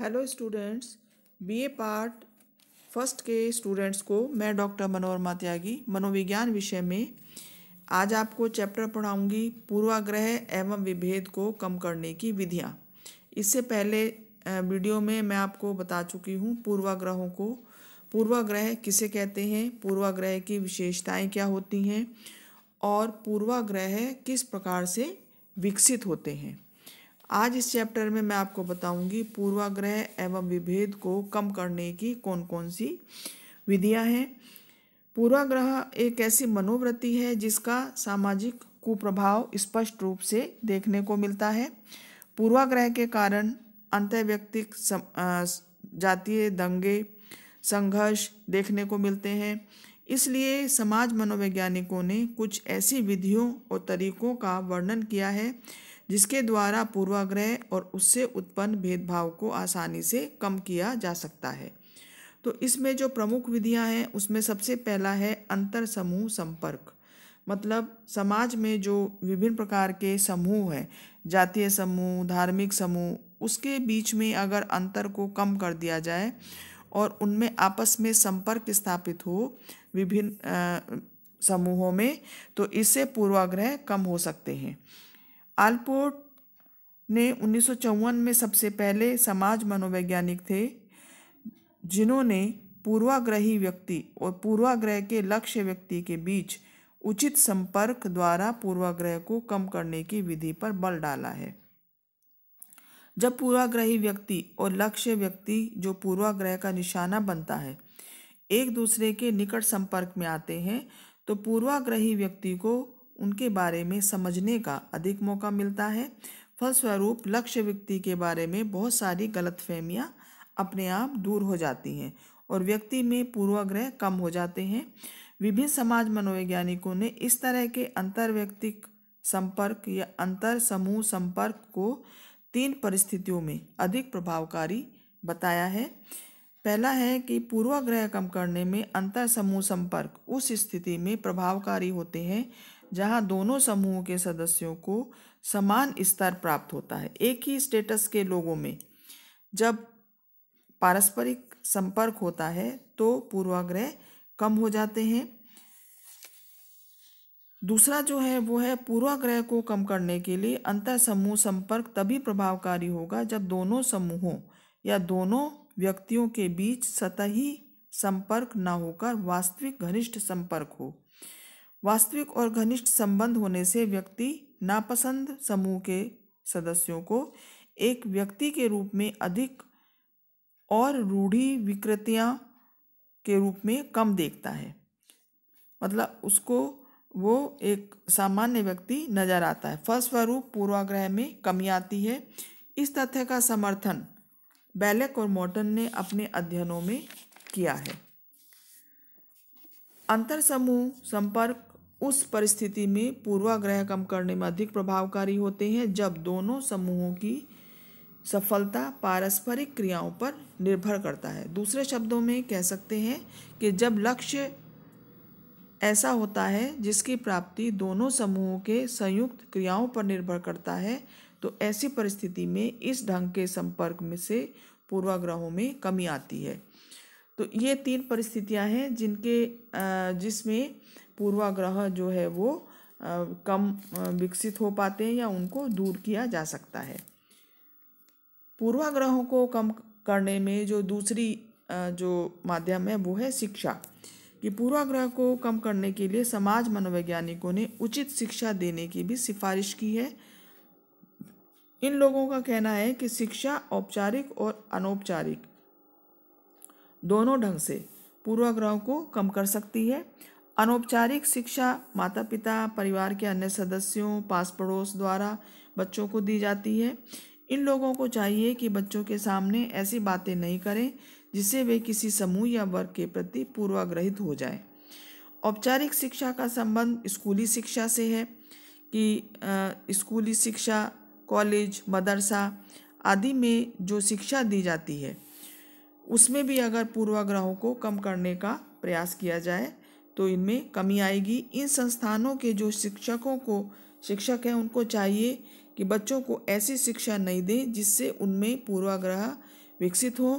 hello students BA part first के students को मैं डॉक्टर मनोरमा त्यागी मनोविज्ञान विषय में आज आपको चैप्टर पढ़ाऊंगी पूर्वाग्रह एवं विभेद को कम करने की विधियां इससे पहले वीडियो में मैं आपको बता चुकी हूँ पूर्वाग्रहों को पूर्वाग्रह किसे कहते हैं पूर्वाग्रह की विशेषताएँ क्या होती हैं और पूर्वाग्रह किस प्रकार से विकसित होते हैं आज इस चैप्टर में मैं आपको बताऊंगी पूर्वाग्रह एवं विभेद को कम करने की कौन कौन सी विधियां हैं पूर्वाग्रह एक ऐसी मनोवृत्ति है जिसका सामाजिक कुप्रभाव स्पष्ट रूप से देखने को मिलता है पूर्वाग्रह के कारण अंतर्व्यक्तिक जातीय दंगे संघर्ष देखने को मिलते हैं इसलिए समाज मनोवैज्ञानिकों ने कुछ ऐसी विधियों और तरीकों का वर्णन किया है जिसके द्वारा पूर्वाग्रह और उससे उत्पन्न भेदभाव को आसानी से कम किया जा सकता है तो इसमें जो प्रमुख विधियां हैं उसमें सबसे पहला है अंतर समूह संपर्क मतलब समाज में जो विभिन्न प्रकार के समूह हैं जातीय समूह धार्मिक समूह उसके बीच में अगर अंतर को कम कर दिया जाए और उनमें आपस में संपर्क स्थापित हो विभिन्न समूहों में तो इससे पूर्वाग्रह कम हो सकते हैं आलपोर्ट ने उन्नीस में सबसे पहले समाज मनोवैज्ञानिक थे जिन्होंने पूर्वाग्रही व्यक्ति और पूर्वाग्रह के लक्ष्य व्यक्ति के बीच उचित संपर्क द्वारा पूर्वाग्रह को कम करने की विधि पर बल डाला है जब पूर्वाग्रही व्यक्ति और लक्ष्य व्यक्ति जो पूर्वाग्रह का निशाना बनता है एक दूसरे के निकट संपर्क में आते हैं तो पूर्वाग्रही व्यक्ति को उनके बारे में समझने का अधिक मौका मिलता है फलस्वरूप लक्ष्य व्यक्ति के बारे में बहुत सारी गलतफहमियां अपने आप दूर हो जाती हैं और व्यक्ति में पूर्वाग्रह कम हो जाते हैं विभिन्न समाज मनोवैज्ञानिकों ने इस तरह के अंतर्व्यक्तिक संपर्क या अंतर समूह संपर्क को तीन परिस्थितियों में अधिक प्रभावकारी बताया है पहला है कि पूर्वाग्रह कम करने में अंतर समूह संपर्क उस स्थिति में प्रभावकारी होते हैं जहां दोनों समूहों के सदस्यों को समान स्तर प्राप्त होता है एक ही स्टेटस के लोगों में जब पारस्परिक संपर्क होता है तो पूर्वाग्रह कम हो जाते हैं दूसरा जो है वो है पूर्वाग्रह को कम करने के लिए अंतर समूह संपर्क तभी प्रभावकारी होगा जब दोनों समूहों या दोनों व्यक्तियों के बीच सतही संपर्क न होकर वास्तविक घनिष्ठ संपर्क हो वास्तविक और घनिष्ठ संबंध होने से व्यक्ति नापसंद समूह के सदस्यों को एक व्यक्ति के रूप में अधिक और रूढ़ी विकृतियाँ के रूप में कम देखता है मतलब उसको वो एक सामान्य व्यक्ति नजर आता है फलस्वरूप पूर्वाग्रह में कमी आती है इस तथ्य का समर्थन बैलेक और मॉर्टन ने अपने अध्ययनों में किया है अंतर समूह संपर्क उस परिस्थिति में पूर्वाग्रह कम करने में अधिक प्रभावकारी होते हैं जब दोनों समूहों की सफलता पारस्परिक क्रियाओं पर निर्भर करता है दूसरे शब्दों में कह सकते हैं कि जब लक्ष्य ऐसा होता है जिसकी प्राप्ति दोनों समूहों के संयुक्त क्रियाओं पर निर्भर करता है तो ऐसी परिस्थिति में इस ढंग के संपर्क में से पूर्वाग्रहों में कमी आती है तो ये तीन परिस्थितियां हैं जिनके जिसमें पूर्वाग्रह जो है वो कम विकसित हो पाते हैं या उनको दूर किया जा सकता है पूर्वाग्रहों को कम करने में जो दूसरी जो माध्यम है वो है शिक्षा कि पूर्वाग्रह को कम करने के लिए समाज मनोवैज्ञानिकों ने उचित शिक्षा देने की भी सिफारिश की है इन लोगों का कहना है कि शिक्षा औपचारिक और अनौपचारिक दोनों ढंग से पूर्वाग्रहों को कम कर सकती है अनौपचारिक शिक्षा माता पिता परिवार के अन्य सदस्यों पास पड़ोस द्वारा बच्चों को दी जाती है इन लोगों को चाहिए कि बच्चों के सामने ऐसी बातें नहीं करें जिससे वे किसी समूह या वर्ग के प्रति पूर्वाग्रहित हो जाए औपचारिक शिक्षा का संबंध स्कूली शिक्षा से है कि स्कूली शिक्षा कॉलेज मदरसा आदि में जो शिक्षा दी जाती है उसमें भी अगर पूर्वाग्रहों को कम करने का प्रयास किया जाए तो इनमें कमी आएगी इन संस्थानों के जो शिक्षकों को शिक्षक हैं उनको चाहिए कि बच्चों को ऐसी शिक्षा नहीं दें जिससे उनमें पूर्वाग्रह विकसित हो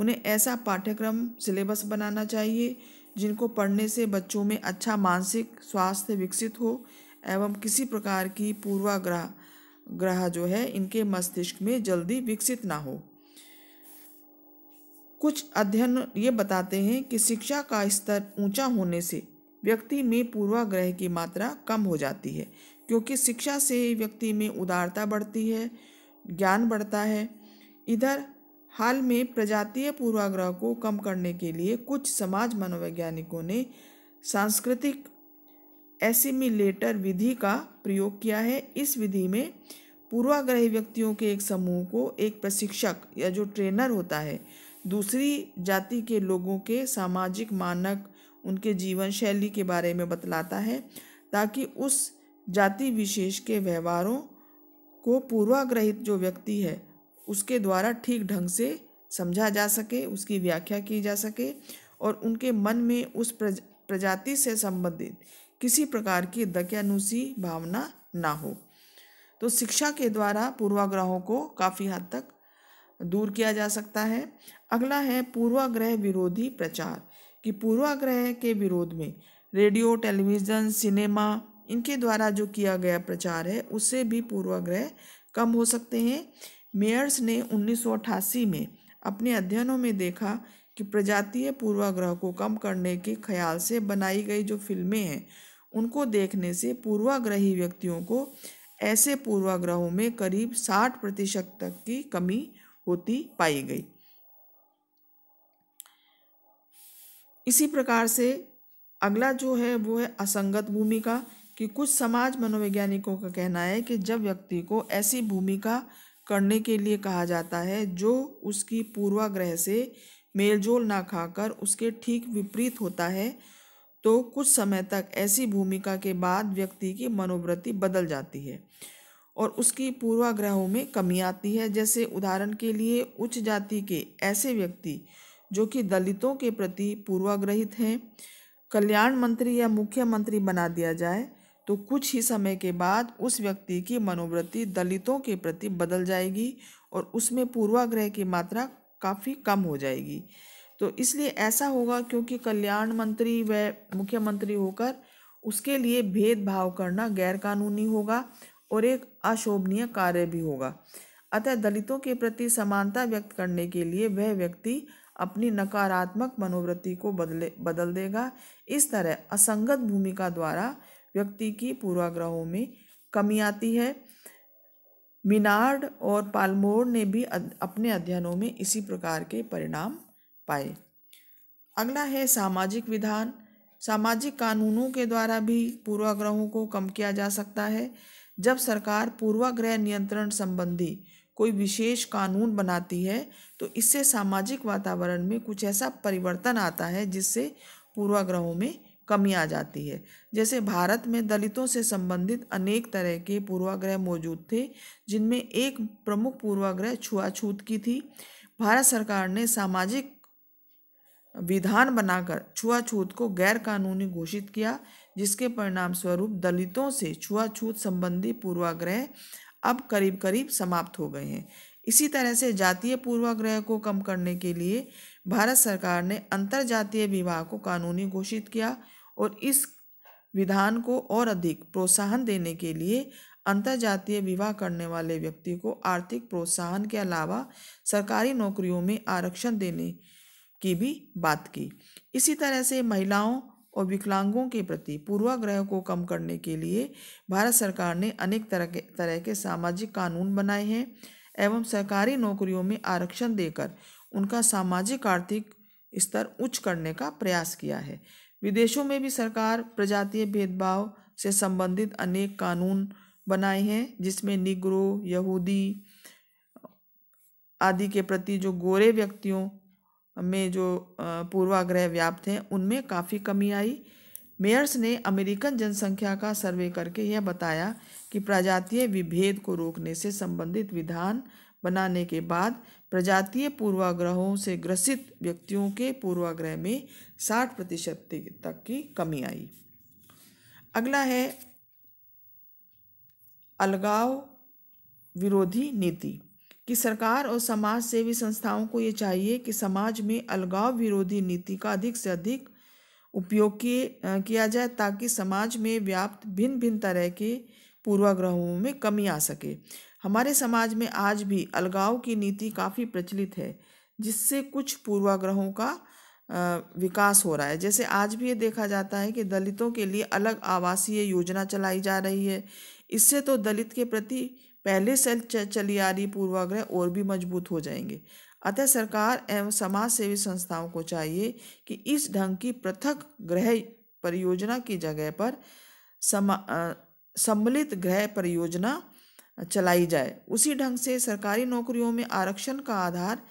उन्हें ऐसा पाठ्यक्रम सिलेबस बनाना चाहिए जिनको पढ़ने से बच्चों में अच्छा मानसिक स्वास्थ्य विकसित हो एवं किसी प्रकार की पूर्वाग्रह ग्रह जो है इनके मस्तिष्क में जल्दी विकसित ना हो कुछ अध्ययन ये बताते हैं कि शिक्षा का स्तर ऊंचा होने से व्यक्ति में पूर्वाग्रह की मात्रा कम हो जाती है क्योंकि शिक्षा से व्यक्ति में उदारता बढ़ती है ज्ञान बढ़ता है इधर हाल में प्रजातीय पूर्वाग्रह को कम करने के लिए कुछ समाज मनोवैज्ञानिकों ने सांस्कृतिक एसिमिलेटर विधि का प्रयोग किया है इस विधि में पूर्वाग्रही व्यक्तियों के एक समूह को एक प्रशिक्षक या जो ट्रेनर होता है दूसरी जाति के लोगों के सामाजिक मानक उनके जीवन शैली के बारे में बतलाता है ताकि उस जाति विशेष के व्यवहारों को पूर्वाग्रहित जो व्यक्ति है उसके द्वारा ठीक ढंग से समझा जा सके उसकी व्याख्या की जा सके और उनके मन में उस प्रज, प्रजाति से संबंधित किसी प्रकार की दक्यानुसी भावना ना हो तो शिक्षा के द्वारा पूर्वाग्रहों को काफ़ी हद तक दूर किया जा सकता है अगला है पूर्वाग्रह विरोधी प्रचार कि पूर्वाग्रह के विरोध में रेडियो टेलीविज़न सिनेमा इनके द्वारा जो किया गया प्रचार है उससे भी पूर्वाग्रह कम हो सकते हैं मेयर्स ने 1988 में अपने अध्ययनों में देखा कि प्रजातीय पूर्वाग्रह को कम करने के ख्याल से बनाई गई जो फिल्में हैं उनको देखने से पूर्वाग्रही व्यक्तियों को ऐसे पूर्वाग्रहों में करीब 60 प्रतिशत तक की कमी होती पाई गई इसी प्रकार से अगला जो है वो है असंगत भूमिका कि कुछ समाज मनोवैज्ञानिकों का कहना है कि जब व्यक्ति को ऐसी भूमिका करने के लिए कहा जाता है जो उसकी पूर्वाग्रह से मेलजोल ना खाकर उसके ठीक विपरीत होता है तो कुछ समय तक ऐसी भूमिका के बाद व्यक्ति की मनोवृत्ति बदल जाती है और उसकी पूर्वाग्रहों में कमी आती है जैसे उदाहरण के लिए उच्च जाति के ऐसे व्यक्ति जो कि दलितों के प्रति पूर्वाग्रहित हैं कल्याण मंत्री या मुख्यमंत्री बना दिया जाए तो कुछ ही समय के बाद उस व्यक्ति की मनोवृत्ति दलितों के प्रति बदल जाएगी और उसमें पूर्वाग्रह की मात्रा काफ़ी कम हो जाएगी तो इसलिए ऐसा होगा क्योंकि कल्याण मंत्री व मुख्यमंत्री होकर उसके लिए भेदभाव करना गैरकानूनी होगा और एक अशोभनीय कार्य भी होगा अतः दलितों के प्रति समानता व्यक्त करने के लिए वह व्यक्ति अपनी नकारात्मक मनोवृत्ति को बदले बदल देगा इस तरह असंगत भूमिका द्वारा व्यक्ति की पूर्वाग्रहों में कमी आती है मिनार्ड और पालमोर ने भी अपने अध्ययनों में इसी प्रकार के परिणाम पाए अगला है सामाजिक विधान सामाजिक कानूनों के द्वारा भी पूर्वाग्रहों को कम किया जा सकता है जब सरकार पूर्वाग्रह नियंत्रण संबंधी कोई विशेष कानून बनाती है तो इससे सामाजिक वातावरण में कुछ ऐसा परिवर्तन आता है जिससे पूर्वाग्रहों में कमी आ जाती है जैसे भारत में दलितों से संबंधित अनेक तरह के पूर्वाग्रह मौजूद थे जिनमें एक प्रमुख पूर्वाग्रह छुआछूत की थी भारत सरकार ने सामाजिक विधान बनाकर छुआछूत को गैर कानूनी घोषित किया जिसके परिणाम स्वरूप दलितों से छुआछूत संबंधी पूर्वाग्रह अब करीब करीब समाप्त हो गए हैं इसी तरह से जातीय पूर्वाग्रह को कम करने के लिए भारत सरकार ने अंतर जातीय विवाह को कानूनी घोषित किया और इस विधान को और अधिक प्रोत्साहन देने के लिए अंतर जातीय विवाह करने वाले व्यक्ति को आर्थिक प्रोत्साहन के अलावा सरकारी नौकरियों में आरक्षण देने की भी बात की इसी तरह से महिलाओं और विकलांगों के प्रति पूर्वाग्रह को कम करने के लिए भारत सरकार ने अनेक तरह के तरह के सामाजिक कानून बनाए हैं एवं सरकारी नौकरियों में आरक्षण देकर उनका सामाजिक आर्थिक स्तर उच्च करने का प्रयास किया है विदेशों में भी सरकार प्रजातीय भेदभाव से संबंधित अनेक कानून बनाए हैं जिसमें निग्रो यहूदी आदि के प्रति जो गोरे व्यक्तियों में जो पूर्वाग्रह व्याप्त हैं उनमें काफ़ी कमी आई मेयर्स ने अमेरिकन जनसंख्या का सर्वे करके यह बताया कि प्रजातीय विभेद को रोकने से संबंधित विधान बनाने के बाद प्रजातीय पूर्वाग्रहों से ग्रसित व्यक्तियों के पूर्वाग्रह में 60 प्रतिशत तक की कमी आई अगला है अलगाव विरोधी नीति कि सरकार और समाज सेवी संस्थाओं को ये चाहिए कि समाज में अलगाव विरोधी नीति का अधिक से अधिक उपयोग किया जाए ताकि समाज में व्याप्त भिन्न भिन्न तरह के पूर्वाग्रहों में कमी आ सके हमारे समाज में आज भी अलगाव की नीति काफ़ी प्रचलित है जिससे कुछ पूर्वाग्रहों का विकास हो रहा है जैसे आज भी ये देखा जाता है कि दलितों के लिए अलग आवासीय योजना चलाई जा रही है इससे तो दलित के प्रति पहले सेल चली आ रही पूर्वाग्रह और भी मजबूत हो जाएंगे अतः सरकार एवं समाज सेवी संस्थाओं को चाहिए कि इस ढंग की पृथक ग्रह परियोजना की जगह पर सम्मिलित ग्रह परियोजना चलाई जाए उसी ढंग से सरकारी नौकरियों में आरक्षण का आधार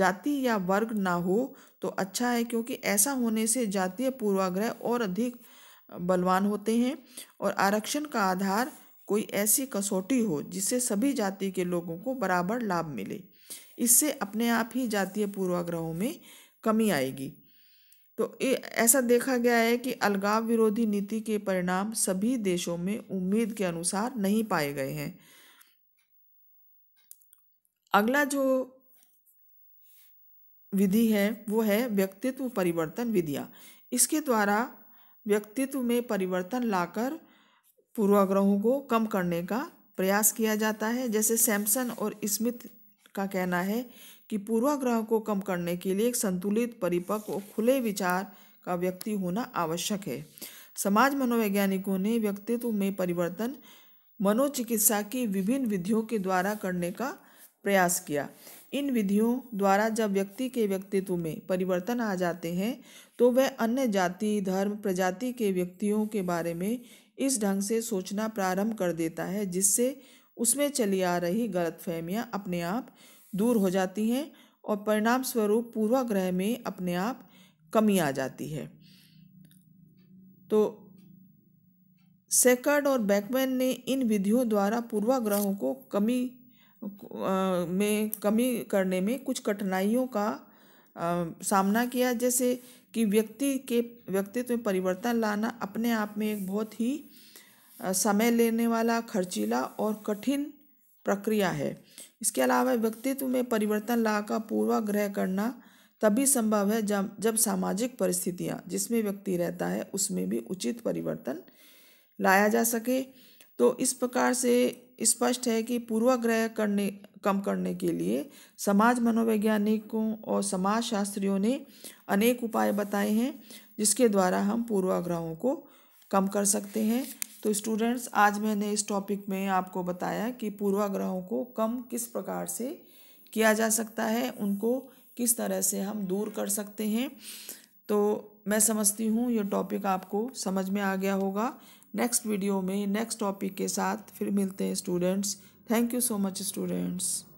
जाति या वर्ग ना हो तो अच्छा है क्योंकि ऐसा होने से जातीय पूर्वाग्रह और अधिक बलवान होते हैं और आरक्षण का आधार कोई ऐसी कसौटी हो जिससे सभी जाति के लोगों को बराबर लाभ मिले इससे अपने आप ही जातीय पूर्वाग्रहों में कमी आएगी तो ऐसा देखा गया है कि अलगाव विरोधी नीति के परिणाम सभी देशों में उम्मीद के अनुसार नहीं पाए गए हैं अगला जो विधि है वो है व्यक्तित्व परिवर्तन विधियाँ इसके द्वारा व्यक्तित्व में परिवर्तन लाकर पूर्वाग्रहों को कम करने का प्रयास किया जाता है जैसे सैमसन और स्मिथ का कहना है कि पूर्वाग्रह को कम करने के लिए एक संतुलित परिपक्व और खुले विचार का व्यक्ति होना आवश्यक है समाज मनोवैज्ञानिकों ने व्यक्तित्व में परिवर्तन मनोचिकित्सा की विभिन्न विधियों के द्वारा करने का प्रयास किया इन विधियों द्वारा जब व्यक्ति के व्यक्तित्व में परिवर्तन आ जाते हैं तो वह अन्य जाति धर्म प्रजाति के व्यक्तियों के बारे में इस ढंग से सोचना प्रारंभ कर देता है जिससे उसमें चली आ रही गलतफहमियां अपने आप दूर हो जाती हैं और परिणाम स्वरूप पूर्वाग्रह में अपने आप कमी आ जाती है तो सेकर्ड और बैकमैन ने इन विधियों द्वारा पूर्वाग्रहों को कमी में कमी करने में कुछ कठिनाइयों का आ, सामना किया जैसे कि व्यक्ति के व्यक्तित्व में परिवर्तन लाना अपने आप में एक बहुत ही समय लेने वाला खर्चीला और कठिन प्रक्रिया है इसके अलावा व्यक्तित्व में परिवर्तन ला का पूर्वाग्रह करना तभी संभव है जब जब सामाजिक परिस्थितियाँ जिसमें व्यक्ति रहता है उसमें भी उचित परिवर्तन लाया जा सके तो इस प्रकार से स्पष्ट है कि पूर्वाग्रह करने कम करने के लिए समाज मनोवैज्ञानिकों और समाज शास्त्रियों ने अनेक उपाय बताए हैं जिसके द्वारा हम पूर्वाग्रहों को कम कर सकते हैं तो स्टूडेंट्स आज मैंने इस टॉपिक में आपको बताया कि पूर्वाग्रहों को कम किस प्रकार से किया जा सकता है उनको किस तरह से हम दूर कर सकते हैं तो मैं समझती हूँ ये टॉपिक आपको समझ में आ गया होगा नेक्स्ट वीडियो में नेक्स्ट टॉपिक के साथ फिर मिलते हैं students thank you so much students